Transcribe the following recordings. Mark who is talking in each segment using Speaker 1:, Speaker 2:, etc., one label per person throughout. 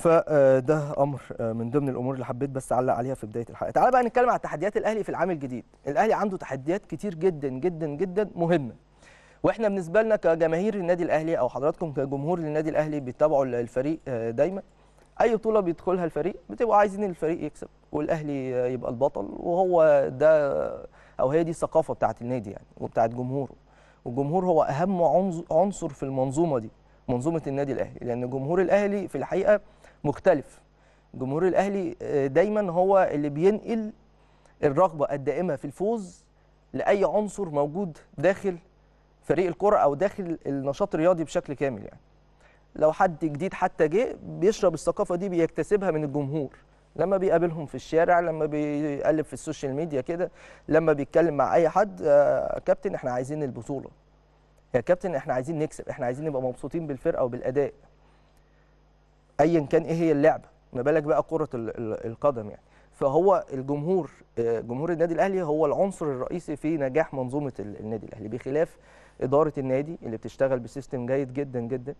Speaker 1: فده آه، امر آه، من ضمن الامور اللي حبيت بس اعلق عليها في بدايه الحلقه تعال بقى نتكلم على تحديات الاهلي في العام الجديد الاهلي عنده تحديات كتير جدا جدا جدا مهمه واحنا بالنسبه لنا كجماهير النادي الاهلي او حضراتكم كجمهور للنادي الاهلي بيتابعوا الفريق آه، دايما اي بطوله بيدخلها الفريق بتبقوا عايزين الفريق يكسب والاهلي يبقى البطل وهو ده او هي دي الثقافه بتاعه النادي يعني وبتاعه جمهوره والجمهور هو اهم عنصر في المنظومه دي منظومه النادي الاهلي لان جمهور الاهلي في الحقيقه مختلف جمهور الاهلي آه، دايما هو اللي بينقل الرغبه الدائمه في الفوز لاي عنصر موجود داخل فريق الكره او داخل النشاط الرياضي بشكل كامل يعني لو حد جديد حتى جه بيشرب الثقافه دي بيكتسبها من الجمهور لما بيقابلهم في الشارع لما بيقلب في السوشيال ميديا كده لما بيتكلم مع اي حد يا آه، كابتن احنا عايزين البطوله يا كابتن احنا عايزين نكسب احنا عايزين نبقى مبسوطين بالفرقه وبالاداء ايا كان ايه هي اللعبه ما بالك بقى كره القدم يعني فهو الجمهور آه، جمهور النادي الاهلي هو العنصر الرئيسي في نجاح منظومه النادي الاهلي بخلاف اداره النادي اللي بتشتغل بسيستم جيد جدا جدا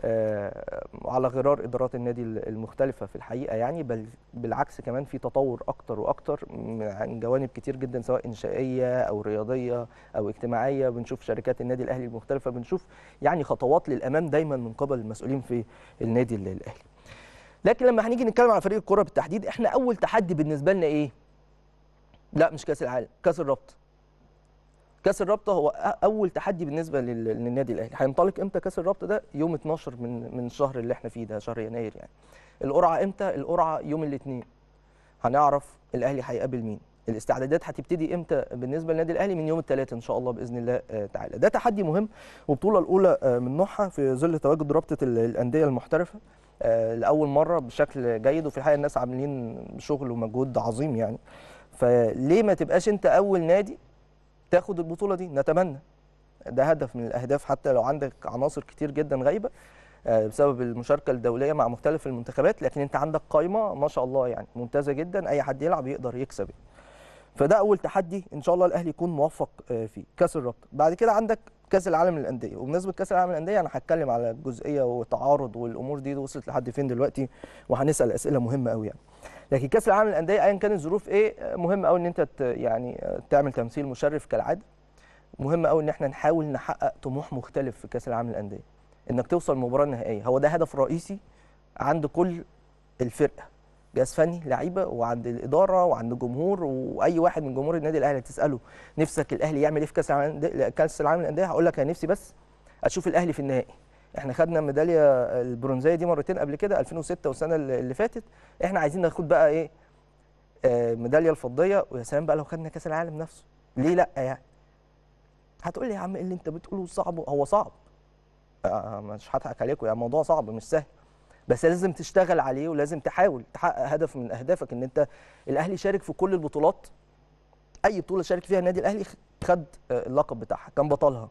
Speaker 1: آه، على غرار ادارات النادي المختلفه في الحقيقه يعني بل بالعكس كمان في تطور اكتر واكتر عن جوانب كتير جدا سواء انشائيه او رياضيه او اجتماعيه بنشوف شركات النادي الاهلي المختلفه بنشوف يعني خطوات للامام دايما من قبل المسؤولين في النادي الاهلي لكن لما هنيجي نتكلم على فريق الكره بالتحديد احنا اول تحدي بالنسبه لنا ايه لا مش كاس العالم كاس الرابطه كاس الرابطه هو اول تحدي بالنسبه للنادي الاهلي هينطلق امتى كاس الرابطه ده يوم 12 من من الشهر اللي احنا فيه ده شهر يناير يعني القرعه امتى القرعه يوم الاثنين هنعرف الاهلي هيقابل مين الاستعدادات هتبتدي امتى بالنسبه للنادي الاهلي من يوم الثلاث ان شاء الله باذن الله آه، تعالى ده تحدي مهم وبطوله الاولى آه، من نوعها في ظل تواجد رابطه الانديه المحترفه آه، لاول مره بشكل جيد وفي الحقيقه الناس عاملين شغل ومجهود عظيم يعني فليه ما تبقاش انت اول نادي تاخد البطوله دي نتمنى ده هدف من الاهداف حتى لو عندك عناصر كتير جدا غايبه آه، بسبب المشاركه الدوليه مع مختلف المنتخبات لكن انت عندك قايمه ما شاء الله يعني ممتازه جدا اي حد يلعب يقدر يكسب يعني. فده اول تحدي ان شاء الله الاهلي يكون موفق آه، فيه كاس الرابطه بعد كده عندك كاس العالم للانديه وبمناسبه كاس العالم للانديه انا هتكلم على الجزئيه والتعارض والامور دي وصلت لحد فين دلوقتي وهنسال اسئله مهمه قوي يعني لكن كاس العالم للانديه ايا كانت الظروف ايه مهم قوي ان انت يعني تعمل تمثيل مشرف كالعاده مهم قوي ان احنا نحاول نحقق طموح مختلف في كاس العالم للانديه انك توصل مباراه نهائيه هو ده هدف رئيسي عند كل الفرقه جهاز فني لعيبه وعند الاداره وعند الجمهور واي واحد من جمهور النادي الاهلي هتساله نفسك الاهلي يعمل ايه في كاس العالم كاس العالم للانديه هقول لك انا نفسي بس اشوف الاهلي في النهائي احنا خدنا ميداليه البرونزيه دي مرتين قبل كده 2006 والسنه اللي فاتت احنا عايزين ناخد بقى ايه آه، ميداليه الفضيه ويا سلام بقى لو خدنا كاس العالم نفسه ليه لا يعني هتقول لي يا عم إيه اللي انت بتقوله صعب هو صعب آه،, آه،, آه مش هضحك عليكم يعني الموضوع صعب مش سهل بس لازم تشتغل عليه ولازم تحاول تحقق هدف من اهدافك ان انت الاهلي شارك في كل البطولات اي بطوله شارك فيها النادي الاهلي خد اللقب بتاعها كان بطلها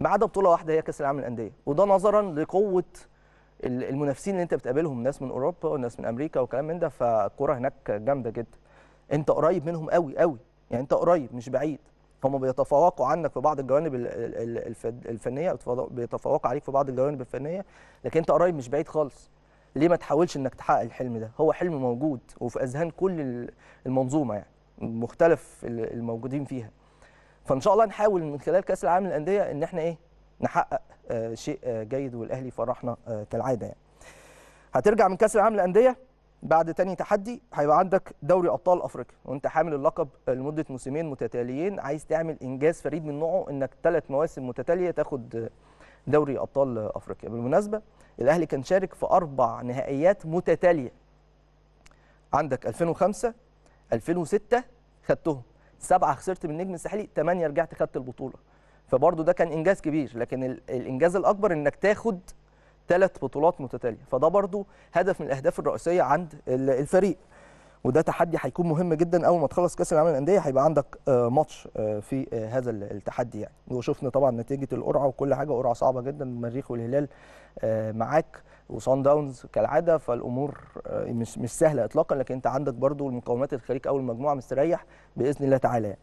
Speaker 1: ما عدا بطوله واحده هي كاس العالم للانديه وده نظرا لقوه المنافسين اللي انت بتقابلهم ناس من اوروبا وناس من امريكا وكلام من ده فالكوره هناك جامده جدا انت قريب منهم قوي قوي يعني انت قريب مش بعيد هم بيتفوقوا عنك في بعض الجوانب الفنيه بيتفوقوا عليك في بعض الجوانب الفنيه لكن انت قريب مش بعيد خالص ليه ما تحاولش انك تحقق الحلم ده هو حلم موجود وفي اذهان كل المنظومه يعني مختلف الموجودين فيها فان شاء الله نحاول من خلال كاس العالم للانديه ان احنا ايه نحقق آه، شيء آه، جيد والاهلي فرحنا آه، كالعاده يعني هترجع من كاس العالم للانديه بعد تاني تحدي هيبقى عندك دوري ابطال افريقيا وانت حامل اللقب لمده موسمين متتاليين عايز تعمل انجاز فريد من نوعه انك ثلاث مواسم متتاليه تاخد دوري ابطال افريقيا بالمناسبه الاهلي كان شارك في اربع نهائيات متتاليه عندك 2005 2006 خدتهم سبعه خسرت من النجم الساحلي ثمانيه رجعت خدت البطوله فبرضه ده كان انجاز كبير لكن الانجاز الاكبر انك تاخد ثلاث بطولات متتاليه فده برضه هدف من الاهداف الرئيسيه عند الفريق وده تحدي هيكون مهم جدا اول ما تخلص كاس العالم للانديه هيبقى عندك آه، ماتش آه، في آه، هذا التحدي يعني وشفنا طبعا نتيجه القرعه وكل حاجه قرعه صعبه جدا المريخ والهلال معاك وصن داونز كالعاده فالامور مش مش سهله اطلاقا لكن انت عندك برضو المقومات الخليج اول مجموعه مستريح باذن الله تعالى يعني.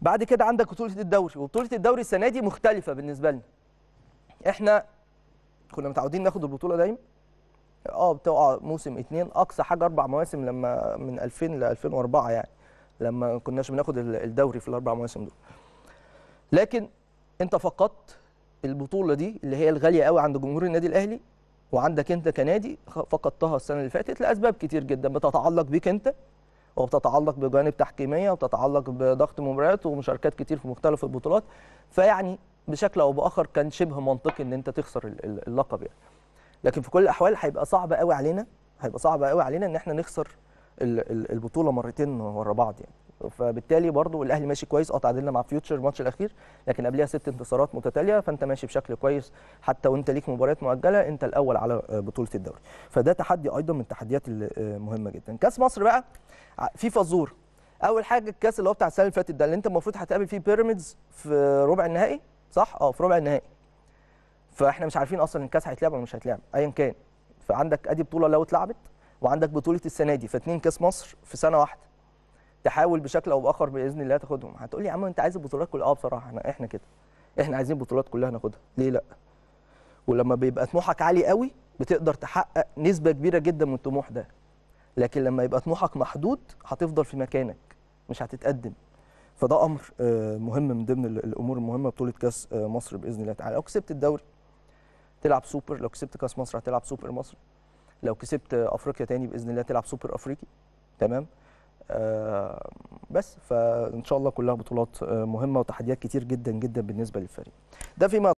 Speaker 1: بعد كده عندك بطوله الدوري وبطوله الدوري السنه دي مختلفه بالنسبه لنا احنا كنا متعودين ناخد البطوله دايما اه بتقع موسم اثنين اقصى حاجه اربع مواسم لما من 2000 ل 2004 يعني لما كناش بناخد الدوري في الاربع مواسم دول لكن انت فقدت البطوله دي اللي هي الغاليه قوي عند جمهور النادي الاهلي وعندك انت كنادي فقدتها السنه اللي فاتت لاسباب كتير جدا بتتعلق بيك انت وبتتعلق بجوانب تحكيميه وبتتعلق بضغط مباريات ومشاركات كتير في مختلف البطولات فيعني بشكل او باخر كان شبه منطقي ان انت تخسر اللقب يعني لكن في كل الاحوال هيبقى صعب قوي علينا هيبقى صعب قوي علينا ان احنا نخسر البطوله مرتين ورا بعض يعني فبالتالي برضو الاهلي ماشي كويس اه تعادلنا مع فيوتشر الماتش الاخير لكن قبلها ست انتصارات متتاليه فانت ماشي بشكل كويس حتى وانت ليك مباريات مؤجله انت الاول على بطوله الدوري فده تحدي ايضا من التحديات المهمه جدا كاس مصر بقى في فازور اول حاجه الكاس اللي هو بتاع السنه اللي فاتت ده اللي انت المفروض هتقابل فيه بيراميدز في ربع النهائي صح اه في ربع النهائي فاحنا مش عارفين اصلا الكاس هيتلعب ولا مش هيتلعب ايا كان فعندك ادي بطوله لو اتلعبت وعندك بطوله السنه دي فاتنين كاس مصر في سنه واحده تحاول بشكل او باخر باذن الله تاخدهم هتقول لي يا عم انت عايز البطولات كلها اه بصراحه احنا احنا كده احنا عايزين البطولات كلها ناخدها ليه لا ولما بيبقى طموحك عالي قوي بتقدر تحقق نسبه كبيره جدا من الطموح ده لكن لما يبقى طموحك محدود هتفضل في مكانك مش هتتقدم فده امر آه، مهم من ضمن الامور المهمه بطوله كاس آه، مصر باذن الله تعالى لو كسبت الدوري تلعب سوبر لو كسبت كاس مصر هتلعب سوبر مصر لو كسبت افريقيا تاني باذن الله تلعب سوبر افريقي تمام آه بس فان شاء الله كلها بطولات آه، مهمه وتحديات كتير جدا جدا بالنسبه للفريق ده فيما